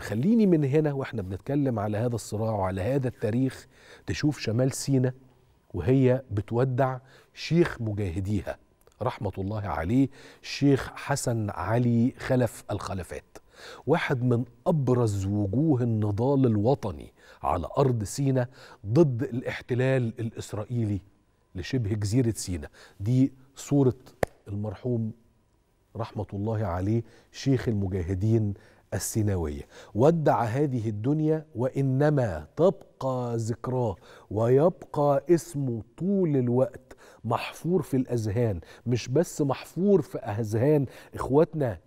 خليني من هنا واحنا بنتكلم على هذا الصراع وعلى هذا التاريخ تشوف شمال سينا وهي بتودع شيخ مجاهديها رحمة الله عليه الشيخ حسن علي خلف الخلفات واحد من أبرز وجوه النضال الوطني على أرض سينا ضد الاحتلال الإسرائيلي لشبه جزيرة سينا دي صورة المرحوم رحمة الله عليه شيخ المجاهدين السيناوية ودع هذه الدنيا وإنما تبقى ذكراه ويبقى اسمه طول الوقت محفور في الأذهان مش بس محفور في أذهان إخواتنا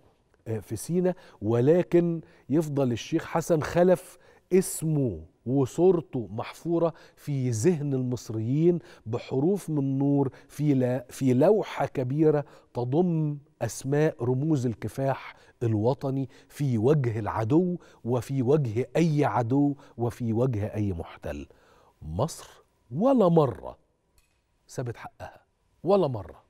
آه، في سينا ولكن يفضل الشيخ حسن خلف اسمه وصورته محفورة في ذهن المصريين بحروف من نور في, لا في لوحة كبيرة تضم أسماء رموز الكفاح الوطني في وجه العدو وفي وجه أي عدو وفي وجه أي محتل مصر ولا مرة سابت حقها ولا مرة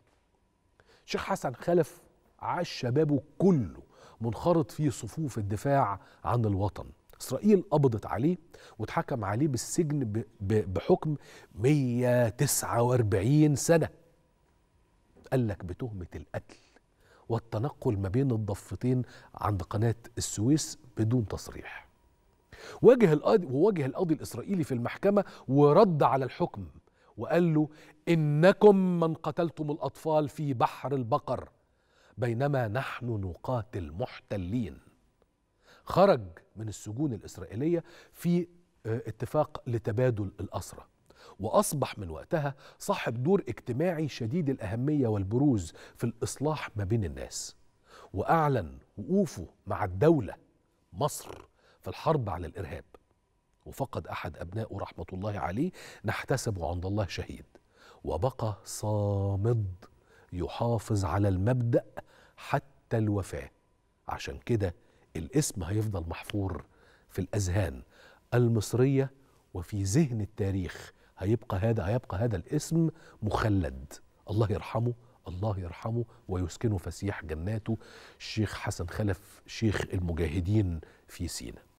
شيخ حسن خلف عاش شبابه كله منخرط في صفوف الدفاع عن الوطن إسرائيل قبضت عليه واتحكم عليه بالسجن بحكم 149 سنة قال لك بتهمة القتل والتنقل ما بين الضفتين عند قناة السويس بدون تصريح واجه القاضي وواجه القاضي الإسرائيلي في المحكمة ورد على الحكم وقال له إنكم من قتلتم الأطفال في بحر البقر بينما نحن نقاتل محتلين خرج من السجون الإسرائيلية في آه، اتفاق لتبادل الأسرة وأصبح من وقتها صاحب دور اجتماعي شديد الأهمية والبروز في الإصلاح ما بين الناس وأعلن وقوفه مع الدولة مصر في الحرب على الإرهاب وفقد أحد أبنائه رحمة الله عليه نحتسب عند الله شهيد وبقى صامد يحافظ على المبدأ حتى الوفاة عشان كده الاسم هيفضل محفور في الأذهان المصرية وفي ذهن التاريخ هيبقى هذا هيبقى هذا الاسم مخلد الله يرحمه الله يرحمه ويسكنه فسيح جناته الشيخ حسن خلف شيخ المجاهدين في سينا